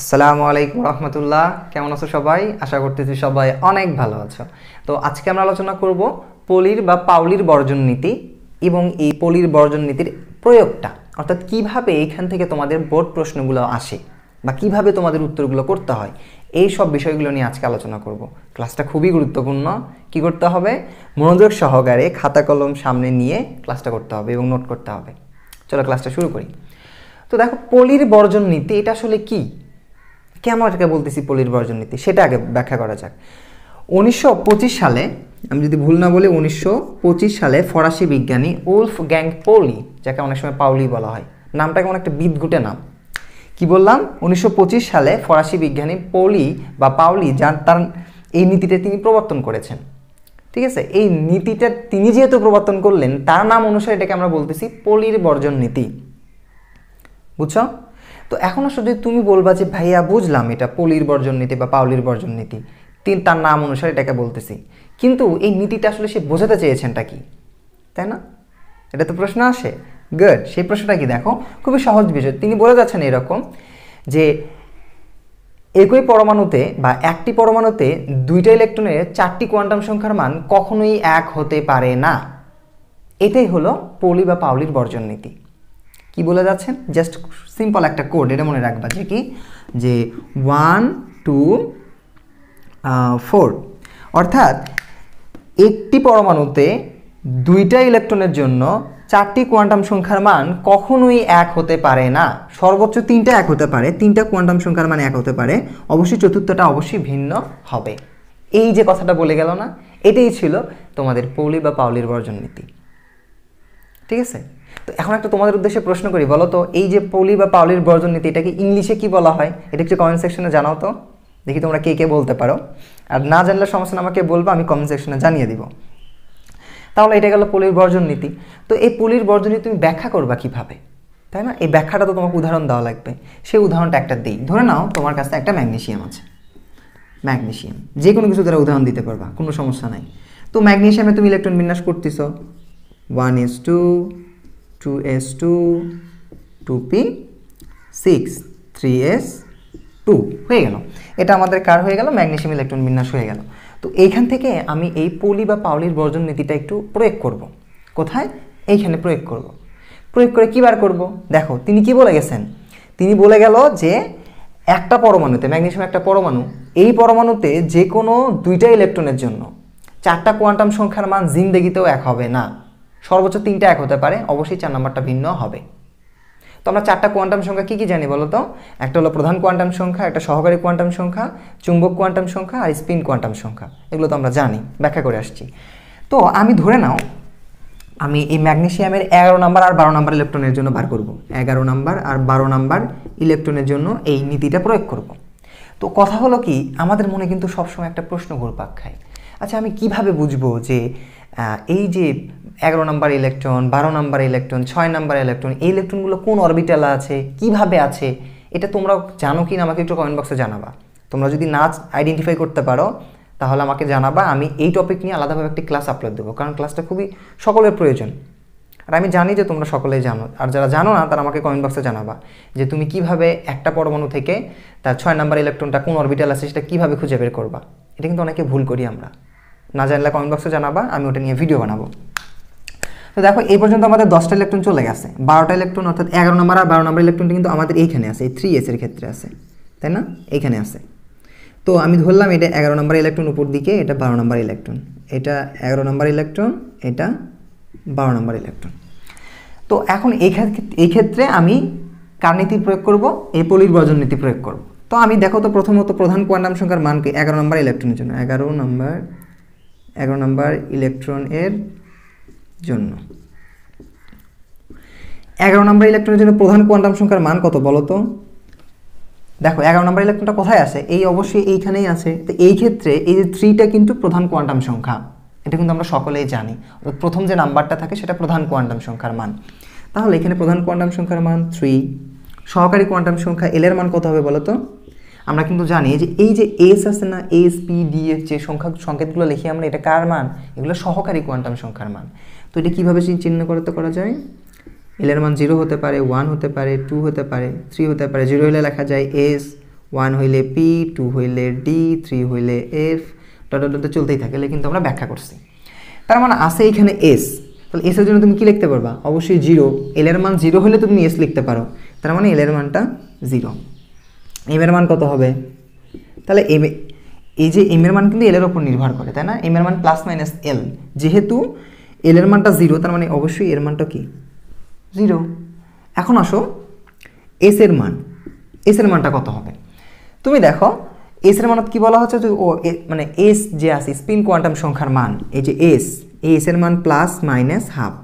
আসসালামু আলাইকুম রহমতুল্লাহ কেমন আছো সবাই আশা করতেছি সবাই অনেক ভালো আছো তো আজকে আমরা আলোচনা করব পলির বা পাউলির বর্জন নীতি এবং এই পলির বর্জন নীতির প্রয়োগটা অর্থাৎ কিভাবে এখান থেকে তোমাদের বোর্ড প্রশ্নগুলো আসে বা কিভাবে তোমাদের উত্তরগুলো করতে হয় এই সব বিষয়গুলো নিয়ে আজকে আলোচনা করব ক্লাসটা খুবই গুরুত্বপূর্ণ কি করতে হবে মনোযোগ সহকারে খাতা কলম সামনে নিয়ে ক্লাসটা করতে হবে এবং নোট করতে হবে চলো ক্লাসটা শুরু করি তো দেখো পলির বর্জন নীতি এটা আসলে কী কেন এটাকে বলতেছি পলিনির্ভরজন নীতি সেটা আগে ব্যাখ্যা করা যাক উনিশশো সালে আমি যদি ভুল না বলি উনিশশো সালে ফরাসি বিজ্ঞানী উলফ গ্যাং পৌলি যাকে অনেক সময় পাউলি বলা হয় নামটা কেমন একটা বিদঘুটে নাম কি বললাম উনিশশো সালে ফরাসি বিজ্ঞানী পৌলি বা পাউলি যার তার এই নীতিটা তিনি প্রবর্তন করেছেন ঠিক আছে এই নীতিটা তিনি যেহেতু প্রবর্তন করলেন তার নাম অনুসারে এটাকে আমরা বলতেছি পলির বর্জন নীতি বুঝছো তো এখন শুধু তুমি বলবা যে ভাইয়া বুঝলাম এটা পলির বর্জন নীতি বা পাউলির বর্জন নীতি তিন তার নাম অনুসারে এটাকে বলতেছি কিন্তু এই নীতিটা আসলে সে বোঝাতে চেয়েছেনটা কি তাই না এটা তো প্রশ্ন আসে গুড সেই প্রশ্নটা কি দেখো খুবই সহজ বিষয় তিনি বলে যাচ্ছেন এরকম যে একই পরমাণুতে বা একটি পরমাণুতে দুইটা ইলেকট্রনের চারটি কোয়ান্টাম সংখ্যার মান কখনোই এক হতে পারে না এটাই হলো পলি বা পাউলির বর্জন নীতি কি বলে যাচ্ছেন জাস্ট সিম্পল একটা কোড এটা মনে রাখবা যে কি যে ওয়ান টু ফোর অর্থাৎ একটি পরমাণুতে দুইটা ইলেকট্রনের জন্য চারটি কোয়ান্টাম সংখ্যার মান কখনোই এক হতে পারে না সর্বোচ্চ তিনটা এক হতে পারে তিনটা কোয়ান্টাম সংখ্যার মান এক হতে পারে অবশ্যই চতুর্থটা অবশ্যই ভিন্ন হবে এই যে কথাটা বলে গেল না এটাই ছিল তোমাদের পৌলি বা পাউলির বর্জন নীতি ঠিক আছে তো এখন একটা তোমাদের উদ্দেশ্যে প্রশ্ন করি বলো তো এই যে পলি বা পাউলির বর্জন নীতি এটাকে ইংলিশে কি বলা হয় এটা একটু কমেন্ট সেকশনে জানাও তো দেখি তোমরা কে কে বলতে পারো আর না জানলে সমস্যা আমাকে বলবো আমি কমেন্ট সেকশনে জানিয়ে দিব তাহলে এটা গেল পলির বর্জন নীতি তো এই পলির বর্জন নীতি তুমি ব্যাখ্যা করবা কিভাবে তাই না এই ব্যাখ্যাটা তো তোমাকে উদাহরণ দেওয়া লাগবে সেই উদাহরণটা একটা দিই ধরে নাও তোমার কাছে একটা ম্যাগনেশিয়াম আছে ম্যাগনেশিয়াম যে কোনো কিছু তারা উদাহরণ দিতে পারবা কোনো সমস্যা নাই তো ম্যাগনেশিয়ামে তুমি ইলেকট্রন বিন্যাস করতেছ one is two 2s2 2p6 3s2 হয়ে গেল এটা আমাদের কার হয়ে গেল ম্যাগনেসিয়াম ইলেকট্রন বিন্যাস হয়ে গেল তো এইখান থেকে আমি এই পলি বা পাউলির বর্জন নীতিটা একটু প্রয়োগ করব। কোথায় এইখানে প্রয়োগ করব। প্রয়োগ করে কী বার করব দেখো তিনি কি বলে গেছেন তিনি বলে গেল যে একটা পরমাণুতে ম্যাগনেসিয়াম একটা পরমাণু এই পরমাণুতে যে কোনো দুইটা ইলেকট্রনের জন্য চারটা কোয়ান্টাম সংখ্যার মান জিন্দেগিতেও এক হবে না সর্বোচ্চ তিনটা এক হতে পারে অবশ্যই চার নাম্বারটা ভিন্ন হবে তো আমরা চারটা কোয়ান্টাম সংখ্যা কী কী জানি বলো তো একটা হলো প্রধান কোয়ান্টাম সংখ্যা একটা সহকারী কোয়ান্টাম সংখ্যা চুম্বক কোয়ান্টাম সংখ্যা আর স্পিন কোয়ান্টাম সংখ্যা এগুলো তো আমরা জানি ব্যাখ্যা করে আসছি তো আমি ধরে নাও আমি এই ম্যাগনেশিয়ামের এগারো নাম্বার আর বারো নাম্বার ইলেকট্রনের জন্য বার করব এগারো নাম্বার আর বারো নাম্বার ইলেকট্রনের জন্য এই নীতিটা প্রয়োগ করব তো কথা হলো কি আমাদের মনে কিন্তু সবসময় একটা প্রশ্ন ঘুরপাক খায় আচ্ছা আমি কিভাবে বুঝবো যে এই যে এগারো নাম্বার ইলেকট্রন বারো নাম্বার ইলেকট্রন ছয় নাম্বার ইলেকট্রন এই ইলেকট্রনগুলো কোন অরবিটালে আছে কিভাবে আছে এটা তোমরা জানো কি না আমাকে একটু কমেন্ট বক্সে জানাবা তোমরা যদি নাচ আইডেন্টিফাই করতে পারো তাহলে আমাকে জানাবা আমি এই টপিক নিয়ে আলাদাভাবে একটি ক্লাস আপলোড দেবো কারণ ক্লাসটা খুবই সকলের প্রয়োজন আর আমি জানি যে তোমরা সকলেই জানো আর যারা জানো না তারা আমাকে কমেন্ট বক্সে জানাবা যে তুমি কিভাবে একটা পরমাণু থেকে তার ছয় নাম্বার ইলেকট্রনটা কোন অরবিটাল আছে সেটা কীভাবে খুঁজে বের করবা এটা কিন্তু অনেকে ভুল করি আমরা না জানলে কমেন্ট বক্সে জানাবা আমি ওটা নিয়ে ভিডিও বানাবো তো দেখো এই পর্যন্ত আমাদের দশটা ইলেকট্রন চলে গেছে বারোটা ইলেকট্রন অর্থাৎ এগারো নম্বর আর বারো নম্বর ইলেকট্রনটা কিন্তু আমাদের এইখানে আছে এই থ্রি এসের ক্ষেত্রে আছে তাই না এইখানে আছে তো আমি ধরলাম এটা এগারো নম্বর ইলেকট্রন উপর দিকে এটা বারো নম্বর ইলেকট্রন এটা এগারো নম্বর ইলেকট্রন এটা বারো নম্বর ইলেকট্রন তো এখন এই ক্ষেত্রে আমি কার নীতি প্রয়োগ করব এই পলির নীতি প্রয়োগ করব তো আমি দেখো তো প্রথমত প্রধান কোয়ান্টাম সংখ্যার মানকে এগারো নম্বর ইলেকট্রনের জন্য এগারো নম্বর এগারো নম্বর ইলেকট্রনের জন্য এগারো নম্বর ইলেকট্রনের জন্য প্রধান কোয়ান্টাম সংখ্যার মান কত বলো তো দেখো এগারো নম্বর ইলেকট্রনটা কোথায় আছে এই অবশ্যই এইখানেই আছে তো এই ক্ষেত্রে এই যে থ্রিটা কিন্তু প্রধান কোয়ান্টাম সংখ্যা এটা কিন্তু আমরা সকলেই জানি প্রথম যে নাম্বারটা থাকে সেটা প্রধান কোয়ান্টাম সংখ্যার মান তাহলে এখানে প্রধান কোয়ান্টাম সংখ্যার মান থ্রি সহকারী কোয়ান্টাম সংখ্যা এলের মান কত হবে বলো তো আমরা কিন্তু জানি যে এই যে এস আছে না এস পি ডি এফ যে সংখ্যা সংকেতগুলো লিখি আমরা এটা কার মান এগুলো সহকারী কোয়ান্টাম সংখ্যার মান তো এটা কীভাবে চিহ্ন করতে করা যায় এল এর মান জিরো হতে পারে ওয়ান হতে পারে টু হতে পারে থ্রি হতে পারে জিরো হইলে লেখা যায় এস ওয়ান হইলে পি টু হইলে ডি থ্রি হইলে এফ ডট চলতেই থাকে এলে কিন্তু আমরা ব্যাখ্যা করছি তার মানে আছে এখানে এস তাহলে এসের জন্য তুমি কি লিখতে পারবা অবশ্যই জিরো এল এর মান জিরো হলে তুমি এস লিখতে পারো তার মানে এল এর মানটা জিরো এম এর মান কত হবে তাহলে এম এই যে এম এর মান কিন্তু এল এর ওপর নির্ভর করে তাই না এম এর মান প্লাস মাইনাস এল যেহেতু এল এর মানটা জিরো তার মানে অবশ্যই এর মানটা কি জিরো এখন আসো এস এর মান এস এর মানটা কত হবে তুমি দেখো এস এর মানত কি বলা হচ্ছে ও মানে এস যে আছে স্পিন কোয়ান্টাম সংখ্যার মান এই যে এস এস এর মান প্লাস মাইনাস হাফ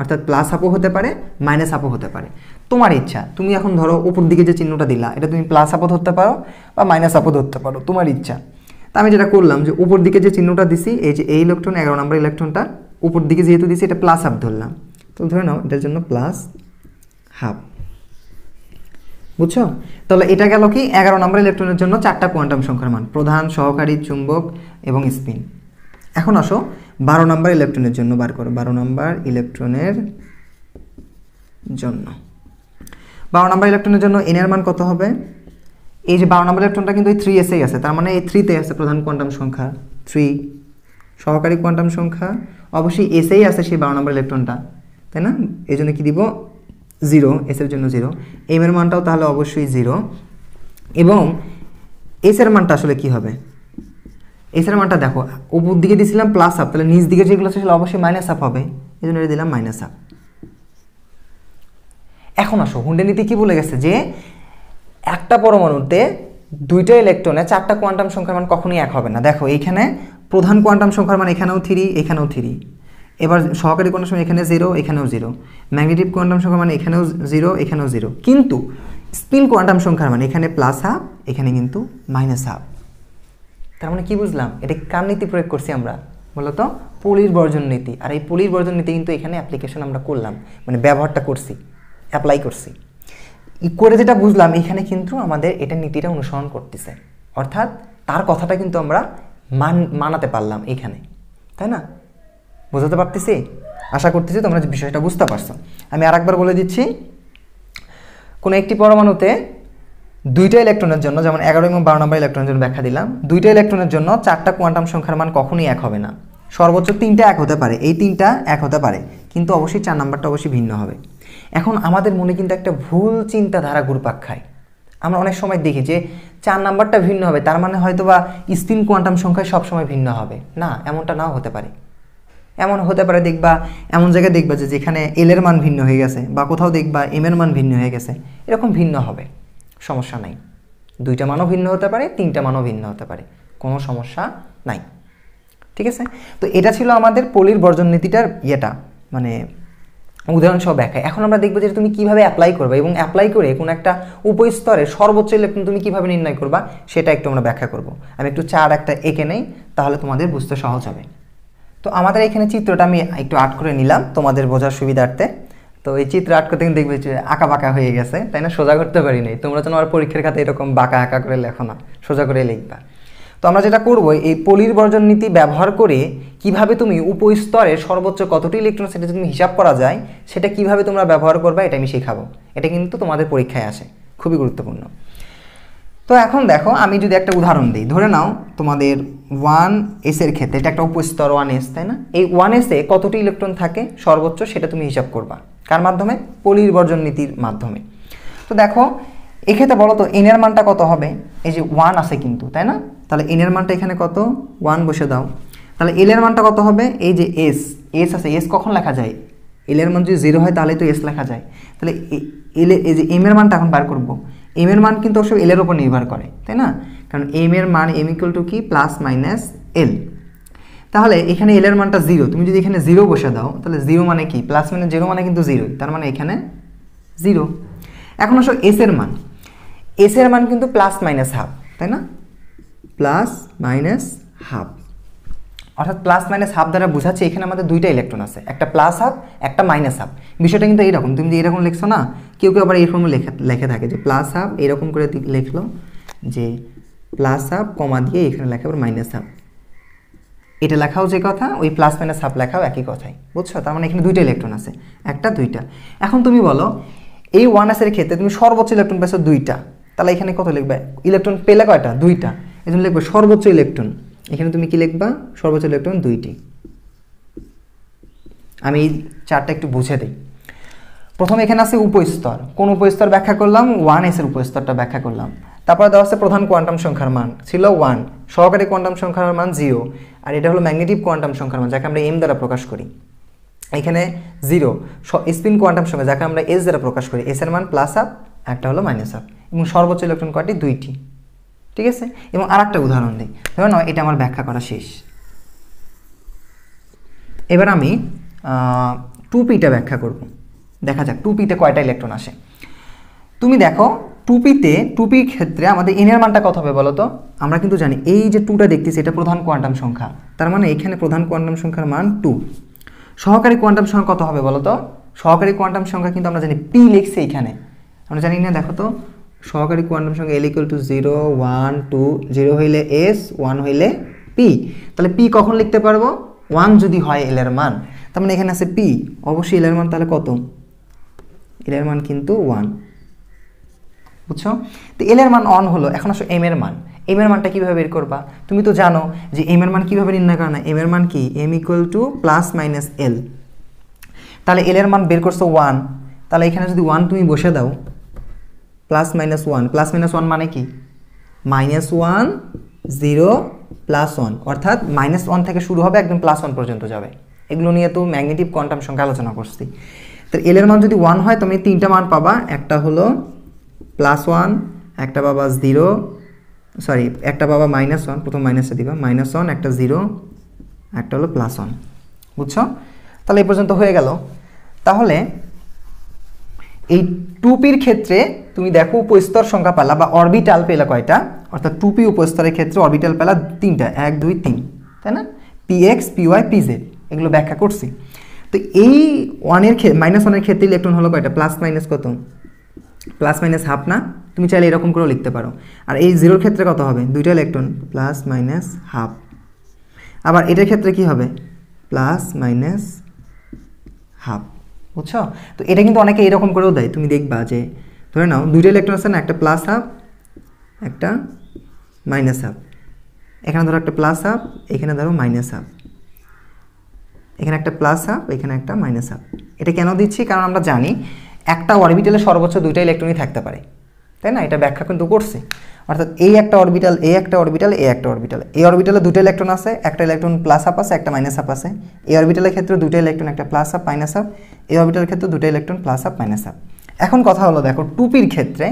অর্থাৎ প্লাস হাফও হতে পারে মাইনাস হাফও হতে পারে তোমার ইচ্ছা তুমি এখন ধরো উপর দিকে যে চিহ্নটা দিলা এটা তুমি প্লাস আপও ধরতে পারো বা মাইনাস আপও ধরতে পারো তোমার ইচ্ছা তা আমি যেটা করলাম যে উপর দিকে যে চিহ্নটা দিছি এই যে এই ইলেকট্রন এগারো নম্বর ইলেকট্রনটা উপর দিকে যেহেতু দিছি এটা প্লাস আপ ধরলাম তো ধরে নাও এটার জন্য প্লাস হাফ বুঝছো তাহলে এটা গেল কি এগারো নম্বর ইলেকট্রনের জন্য চারটা কোয়ান্টাম সংখ্যার মান প্রধান সহকারী চুম্বক এবং স্পিন এখন আসো বারো নম্বর ইলেকট্রনের জন্য বার করো বারো নম্বর ইলেকট্রনের জন্য বারো নম্বর ইলেকট্রনের জন্য এন এর মান কত হবে এই যে বারো নম্বর ইলেকট্রনটা কিন্তু এই থ্রি এসেই আছে তার মানে এই থ্রিতে আছে প্রধান কোয়ান্টাম সংখ্যা থ্রি সহকারী কোয়ান্টাম সংখ্যা অবশ্যই এসেই আছে সেই বারো নম্বর ইলেকট্রনটা তাই না এই জন্য কী দিব জিরো এসের জন্য জিরো এম এর মানটাও তাহলে অবশ্যই জিরো এবং এস এর মানটা আসলে কি হবে এস এর মানটা দেখো উপর দিকে দিয়েছিলাম প্লাস আপ তাহলে নিচ দিকে যেগুলো আছে সেগুলো অবশ্যই মাইনাস আপ হবে এই জন্য দিলাম মাইনাস আপ এখন আসো হুন্ডে নীতি কী বলে গেছে যে একটা পরমাণুতে দুইটা ইলেকট্রনে চারটা কোয়ান্টাম সংখ্যার মান কখনোই এক হবে না দেখো এইখানে প্রধান কোয়ান্টাম সংখ্যার মান এখানেও থ্রি এখানেও থ্রি এবার সহকারী কোয়ান্টাম সংখ্যা এখানে জিরো এখানেও জিরো ম্যাগনেটিভ কোয়ান্টাম সংখ্যা মানে এখানেও জিরো এখানেও জিরো কিন্তু স্পিন কোয়ান্টাম সংখ্যার মানে এখানে প্লাস হাফ এখানে কিন্তু মাইনাস হাফ তার মানে কী বুঝলাম এটা কার নীতি প্রয়োগ করছি আমরা মূলত পলির বর্জন নীতি আর এই পলির বর্জন নীতি কিন্তু এখানে অ্যাপ্লিকেশন আমরা করলাম মানে ব্যবহারটা করছি অ্যাপ্লাই করছি করে যেটা বুঝলাম এখানে কিন্তু আমাদের এটা নীতিটা অনুসরণ করতেছে অর্থাৎ তার কথাটা কিন্তু আমরা মান মানাতে পারলাম এখানে তাই না বোঝাতে পারতেছি আশা করতেছি তোমরা বিষয়টা বুঝতে পারছো আমি আর একবার বলে দিচ্ছি কোনো একটি পরমাণুতে দুইটা ইলেকট্রনের জন্য যেমন এগারো এবং বারো নম্বর ইলেকট্রনের জন্য ব্যাখ্যা দিলাম দুইটা ইলেকট্রনের জন্য চারটা কোয়ান্টাম সংখ্যার মান কখনই এক হবে না সর্বোচ্চ তিনটা এক হতে পারে এই তিনটা এক হতে পারে কিন্তু অবশ্যই চার নাম্বারটা অবশ্যই ভিন্ন হবে এখন আমাদের মনে কিন্তু একটা ভুল চিন্তাধারা ঘুরপাক খায় আমরা অনেক সময় দেখি যে চার নাম্বারটা ভিন্ন হবে তার মানে হয়তো বা স্পিন কোয়ান্টাম সংখ্যায় সবসময় ভিন্ন হবে না এমনটা নাও হতে পারে এমন হতে পারে দেখবা এমন জায়গায় দেখবা যে যেখানে এলের মান ভিন্ন হয়ে গেছে বা কোথাও দেখবা এম এর মান ভিন্ন হয়ে গেছে এরকম ভিন্ন হবে সমস্যা নাই দুইটা মানও ভিন্ন হতে পারে তিনটা মানও ভিন্ন হতে পারে কোনো সমস্যা নাই ঠিক আছে তো এটা ছিল আমাদের পলির বর্জন নীতিটার ইয়েটা মানে উদাহরণ সব একাই এখন আমরা দেখবো যে তুমি কিভাবে অ্যাপ্লাই করবে এবং অ্যাপ্লাই করে কোনো একটা উপস্তরে সর্বোচ্চ ইলেকট্রন তুমি কিভাবে নির্ণয় করবা সেটা একটু আমরা ব্যাখ্যা করব আমি একটু চার একটা এঁকে নেই তাহলে তোমাদের বুঝতে সহজ হবে তো আমাদের এখানে চিত্রটা আমি একটু আর্ট করে নিলাম তোমাদের বোঝার সুবিধার্থে তো এই চিত্র আর্ট করতে কিন্তু দেখবে যে আঁকা বাঁকা হয়ে গেছে তাই না সোজা করতে পারি নাই তোমরা যেন আমার পরীক্ষার খাতে এরকম বাঁকা আঁকা করে লেখো না সোজা করে লিখবা তো আমরা যেটা করব এই পলির বর্জন নীতি ব্যবহার করে কিভাবে তুমি উপস্তরে সর্বোচ্চ কতটি ইলেকট্রন সেটা তুমি হিসাব করা যায় সেটা কিভাবে তোমরা ব্যবহার করবে এটা আমি শেখাবো এটা কিন্তু তোমাদের পরীক্ষায় আসে খুবই গুরুত্বপূর্ণ তো এখন দেখো আমি যদি একটা উদাহরণ দিই ধরে নাও তোমাদের ওয়ান এসের ক্ষেত্রে এটা একটা উপস্তর ওয়ান এস তাই না এই ওয়ান এসে কতটি ইলেকট্রন থাকে সর্বোচ্চ সেটা তুমি হিসাব করবা কার মাধ্যমে পলির বর্জন নীতির মাধ্যমে তো দেখো এক্ষেত্রে বলো তো এনের মানটা কত হবে এই যে ওয়ান আছে কিন্তু তাই না তাহলে এনের মানটা এখানে কত ওয়ান বসে দাও তাহলে এল এর মানটা কত হবে এই যে এস এস আছে এস কখন লেখা যায় এল এর মান যদি জিরো হয় তাহলে তো এস লেখা যায় তাহলে এল এই যে এম এর মানটা এখন বার করব এম এর মান কিন্তু অবশ্যই এল এর উপর নির্ভর করে তাই না কারণ এম এর মান এম ইকুয়াল টু কি প্লাস মাইনাস এল তাহলে এখানে এল এর মানটা জিরো তুমি যদি এখানে জিরো বসে দাও তাহলে জিরো মানে কি প্লাস মাইনাস জিরো মানে কিন্তু জিরোই তার মানে এখানে জিরো এখন আসো এস এর মান এস এর মান কিন্তু প্লাস মাইনাস হাফ তাই না প্লাস মাইনাস হাফ অর্থাৎ প্লাস মাইনাস হাফ দ্বারা বোঝাচ্ছে এখানে আমাদের দুইটা ইলেকট্রন আছে একটা প্লাস হাফ একটা মাইনাস হাফ বিষয়টা কিন্তু এরকম তুমি যে এরকম লিখছো না কেউ কেউ আবার এরকম লেখা লেখা থাকে যে প্লাস হাফ এরকম করে লেখলো যে প্লাস হাফ কমা দিয়ে এখানে লেখা আবার মাইনাস হাফ এটা লেখাও যে কথা ওই প্লাস মাইনাস হাফ লেখাও একই কথাই বুঝছো তার মানে এখানে দুইটা ইলেকট্রন আছে একটা দুইটা এখন তুমি বলো এই ওয়ান এসের ক্ষেত্রে তুমি সর্বোচ্চ ইলেকট্রন পেয়েছো দুইটা তাহলে এখানে কত লিখবে ইলেকট্রন পেলে কয়টা দুইটা এজন্য লিখবে সর্বোচ্চ ইলেকট্রন এখানে তুমি কি লিখবা সর্বোচ্চ ইলেকট্রন দুইটি আমি এই চারটা একটু বুঝে দিই প্রথমে এখানে আছে উপস্তর কোন উপস্তর ব্যাখ্যা করলাম ওয়ান এস এর উপস্তরটা ব্যাখ্যা করলাম তারপর দেওয়া আছে প্রধান কোয়ান্টাম সংখ্যার মান ছিল ওয়ান সহকারী কোয়ান্টাম সংখ্যার মান জিরো আর এটা হলো ম্যাগনেটিভ কোয়ান্টাম সংখ্যার মান যাকে আমরা এম দ্বারা প্রকাশ করি এখানে জিরো স্পিন কোয়ান্টাম সংখ্যা যাকে আমরা এস দ্বারা প্রকাশ করি এস এর মান প্লাস আপ একটা হলো মাইনাস আপ এবং সর্বোচ্চ ইলেকট্রন কয়টি দুইটি ঠিক আছে এবং আর একটা উদাহরণ দিই ধরো নয় এটা আমার ব্যাখ্যা করা শেষ এবার আমি টু পিটা ব্যাখ্যা করব দেখা যাক টু পিতে কয়টা ইলেকট্রন আসে তুমি দেখো টুপিতে টুপির ক্ষেত্রে আমাদের এনের মানটা কত হবে বলো তো আমরা কিন্তু জানি এই যে টুটা দেখতেছি এটা প্রধান কোয়ান্টাম সংখ্যা তার মানে এখানে প্রধান কোয়ান্টাম সংখ্যার মান টু সহকারী কোয়ান্টাম সংখ্যা কত হবে বলো তো সহকারী কোয়ান্টাম সংখ্যা কিন্তু আমরা জানি পি লিখছে এখানে আমরা জানি না দেখো তো সহকারী কোয়ান্টাম সংখ্যা L equal to zero one two zero হইলে এস ওয়ান হইলে পি তাহলে পি কখন লিখতে পারবো ওয়ান যদি হয় এল এর মান তার মানে এখানে আছে পি অবশ্যই এল এর মান তাহলে কত এল এর মান কিন্তু ওয়ান বুঝছো তো এল এর মান অন হলো এখন আসো এম এর মান এম এর মানটা কীভাবে বের করবা তুমি তো জানো যে এম এর মান কীভাবে নির্ণয় করা না এম এর মান কি M equal to plus minus L তাহলে এল এর মান বের করছো ওয়ান তাহলে এখানে যদি ওয়ান তুমি বসে দাও plus minus one plus minus one মানে কি minus one zero plus one অর্থাৎ মাইনাস ওয়ান থেকে শুরু হবে একদম প্লাস ওয়ান পর্যন্ত যাবে এগুলো নিয়ে তো ম্যাগনেটিভ কোয়ান্টাম সংখ্যা আলোচনা করছি তো এল এর মান যদি ওয়ান হয় তুমি তিনটা মান পাবা একটা হলো প্লাস ওয়ান একটা পাবা জিরো সরি একটা পাবা মাইনাস ওয়ান প্রথম মাইনাসে দিবা মাইনাস ওয়ান একটা জিরো একটা হলো প্লাস ওয়ান বুঝছো তাহলে এই পর্যন্ত হয়ে গেল তাহলে এই টুপির ক্ষেত্রে তুমি দেখো উপস্তর সংখ্যা পেলা বা অরবিটাল পেলা কয়টা অর্থাৎ টু পি উপস্তরের ক্ষেত্রে অরবিটাল পেলা তিনটা এক দুই তিন তাই না P X P Y P Z এগুলো ব্যাখ্যা করছি তো এই ওয়ানের ক্ষেত্রে মাইনাস ওয়ানের ক্ষেত্রে ইলেকট্রন হলো কয়টা প্লাস মাইনাস কত প্লাস মাইনাস হাফ না তুমি চাইলে এরকম করেও লিখতে পারো আর এই জিরোর ক্ষেত্রে কত হবে দুইটা ইলেকট্রন প্লাস মাইনাস হাফ আবার এটার ক্ষেত্রে কি হবে প্লাস মাইনাস হাফ বুঝছো তো এটা কিন্তু অনেকে এরকম করেও দেয় তুমি দেখবা যে ধরে নাও দুইটা ইলেকট্রন আছে না একটা প্লাস হাফ একটা মাইনাস হাফ এখানে ধরো একটা প্লাস হাফ এখানে ধরো মাইনাস হাফ এখানে একটা প্লাস হাফ এখানে একটা মাইনাস হাফ এটা কেন দিচ্ছি কারণ আমরা জানি একটা অরবিটালে সর্বোচ্চ দুইটা ইলেকট্রনই থাকতে পারে তাই না এটা ব্যাখ্যা কিন্তু করছে অর্থাৎ এই একটা অরবিটাল এই একটা অরবিটাল এই একটা অরবিটাল এই অরবিটালে দুটো ইলেকট্রন আছে একটা ইলেকট্রন প্লাস আপ আছে একটা মাইনাস আপ আছে এই অরবিটালের ক্ষেত্রে দুটো ইলেকট্রন একটা প্লাস আপ মাইনাস আপ এই অরবিটালের ক্ষেত্রে দুটো electron plus up minus up এখন কথা হলো দেখো টুপির ক্ষেত্রে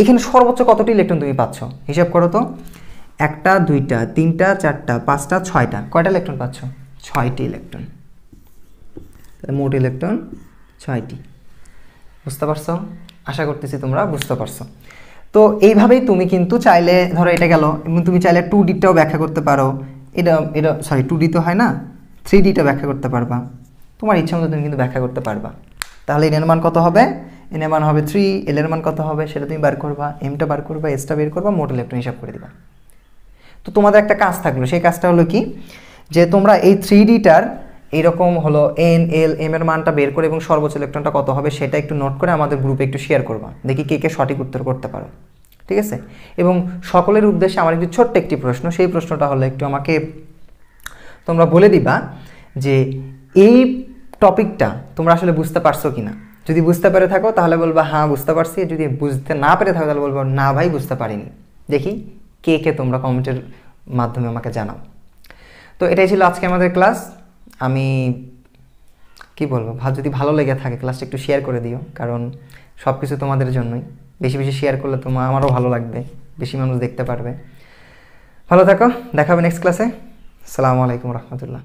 এখানে সর্বোচ্চ কতটি ইলেকট্রন তুমি পাচ্ছ হিসাব করো তো একটা দুইটা তিনটা চারটা পাঁচটা ছয়টা কয়টা ইলেকট্রন পাচ্ছ ছয়টি ইলেকট্রন মোট ইলেকট্রন ছয়টি বুঝতে পারছো আশা করতেছি তোমরা বুঝতে পারছো তো এইভাবেই তুমি কিন্তু চাইলে ধরো এটা গেল এবং তুমি চাইলে টু ডিটাও ব্যাখ্যা করতে পারো এটা এটা সরি টু ডি তো হয় না থ্রি ডিটা ব্যাখ্যা করতে পারবা তোমার ইচ্ছা মতো তুমি কিন্তু ব্যাখ্যা করতে পারবা তাহলে এর মান কত হবে এন এর মান হবে থ্রি এল এর মান কত হবে সেটা তুমি বার করবা এমটা বার করবা এসটা বের করবা মোট ইলেকট্রন হিসাব করে দিবা তো তোমাদের একটা কাজ থাকলো সেই কাজটা হলো কি যে তোমরা এই থ্রি ডিটার এইরকম হলো এন এল এম এর মানটা বের করে এবং সর্বোচ্চ ইলেকট্রনটা কত হবে সেটা একটু নোট করে আমাদের গ্রুপে একটু শেয়ার করবা দেখি কে কে সঠিক উত্তর করতে পারো ঠিক আছে এবং সকলের উদ্দেশ্যে আমার একটি ছোট্ট একটি প্রশ্ন সেই প্রশ্নটা হলো একটু আমাকে তোমরা বলে দিবা যে এই টপিকটা তোমরা আসলে বুঝতে পারছো কি না যদি বুঝতে পেরে থাকো তাহলে বলবো হ্যাঁ বুঝতে পারছি যদি বুঝতে না পেরে থাকো তাহলে বলবো না ভাই বুঝতে পারিনি দেখি কে কে তোমরা কমেন্টের মাধ্যমে আমাকে জানাও তো এটাই ছিল আজকে আমাদের ক্লাস আমি কি বলবো যদি ভালো লেগে থাকে ক্লাসটা একটু শেয়ার করে দিও কারণ সব কিছু তোমাদের জন্যই বেশি বেশি শেয়ার করলে তোমার আমারও ভালো লাগবে বেশি মানুষ দেখতে পারবে ভালো থাকো দেখাবে নেক্সট ক্লাসে সালামু আলাইকুম রহমতুল্লাহ